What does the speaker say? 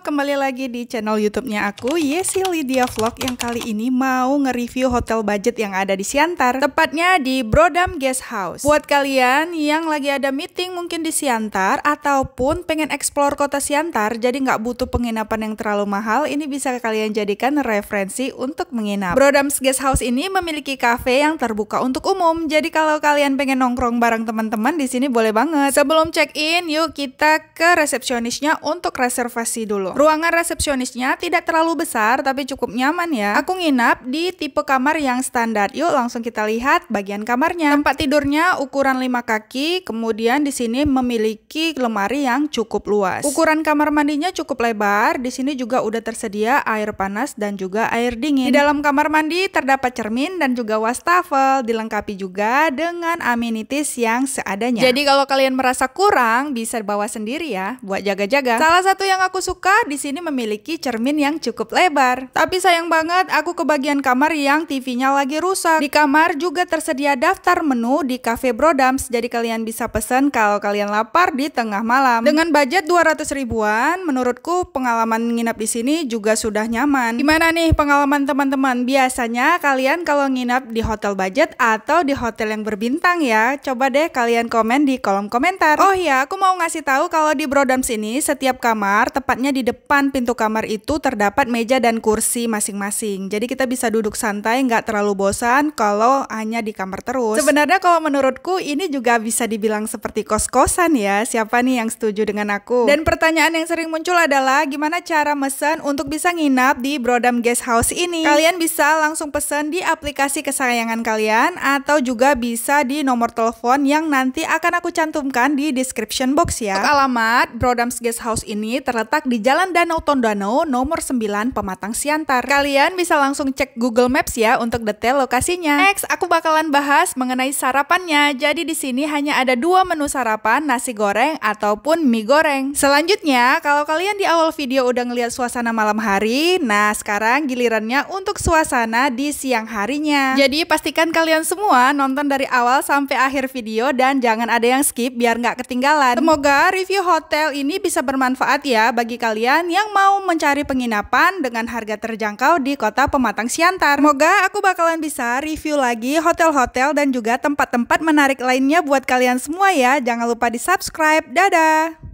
kembali lagi di channel YouTube-nya aku, Yesi Lydia Vlog yang kali ini mau nge-review hotel budget yang ada di Siantar, tepatnya di Brodam Guest House. Buat kalian yang lagi ada meeting mungkin di Siantar ataupun pengen explore kota Siantar, jadi nggak butuh penginapan yang terlalu mahal, ini bisa kalian jadikan referensi untuk menginap. Brodam's Guest House ini memiliki cafe yang terbuka untuk umum, jadi kalau kalian pengen nongkrong bareng teman-teman di sini boleh banget. Sebelum check-in, yuk kita ke resepsionisnya untuk reservasi dulu loh. Ruangan resepsionisnya tidak terlalu besar tapi cukup nyaman ya. Aku nginap di tipe kamar yang standar. Yuk langsung kita lihat bagian kamarnya. Tempat tidurnya ukuran 5 kaki, kemudian di sini memiliki lemari yang cukup luas. Ukuran kamar mandinya cukup lebar. Di sini juga udah tersedia air panas dan juga air dingin. Di dalam kamar mandi terdapat cermin dan juga wastafel, dilengkapi juga dengan amenities yang seadanya. Jadi kalau kalian merasa kurang bisa bawa sendiri ya buat jaga-jaga. Salah satu yang aku suka Ternyata di sini memiliki cermin yang cukup lebar. Tapi sayang banget aku ke bagian kamar yang TV-nya lagi rusak. Di kamar juga tersedia daftar menu di Cafe Brodams jadi kalian bisa pesan kalau kalian lapar di tengah malam. Dengan budget 200 ribuan, menurutku pengalaman nginap di sini juga sudah nyaman. Gimana nih pengalaman teman-teman? Biasanya kalian kalau nginap di hotel budget atau di hotel yang berbintang ya, coba deh kalian komen di kolom komentar. Oh iya, aku mau ngasih tahu kalau di Brodams ini setiap kamar, tepatnya di di depan pintu kamar itu terdapat meja dan kursi masing-masing. Jadi kita bisa duduk santai, nggak terlalu bosan kalau hanya di kamar terus. Sebenarnya kalau menurutku ini juga bisa dibilang seperti kos-kosan ya. Siapa nih yang setuju dengan aku? Dan pertanyaan yang sering muncul adalah gimana cara mesen untuk bisa nginap di Brodam Guest House ini? Kalian bisa langsung pesen di aplikasi kesayangan kalian atau juga bisa di nomor telepon yang nanti akan aku cantumkan di description box ya. Untuk alamat Brodam's Guest House ini terletak di Jalan Jalan Danau Tondano nomor 9 Pematang Siantar. Kalian bisa langsung cek Google Maps ya untuk detail lokasinya. Next, aku bakalan bahas mengenai sarapannya. Jadi di sini hanya ada dua menu sarapan, nasi goreng ataupun mie goreng. Selanjutnya, kalau kalian di awal video udah ngeliat suasana malam hari, nah sekarang gilirannya untuk suasana di siang harinya. Jadi pastikan kalian semua nonton dari awal sampai akhir video dan jangan ada yang skip biar nggak ketinggalan. Semoga review hotel ini bisa bermanfaat ya bagi kalian kalian yang mau mencari penginapan dengan harga terjangkau di kota Pematang Siantar. semoga aku bakalan bisa review lagi hotel-hotel dan juga tempat-tempat menarik lainnya buat kalian semua ya. Jangan lupa di subscribe. Dadah!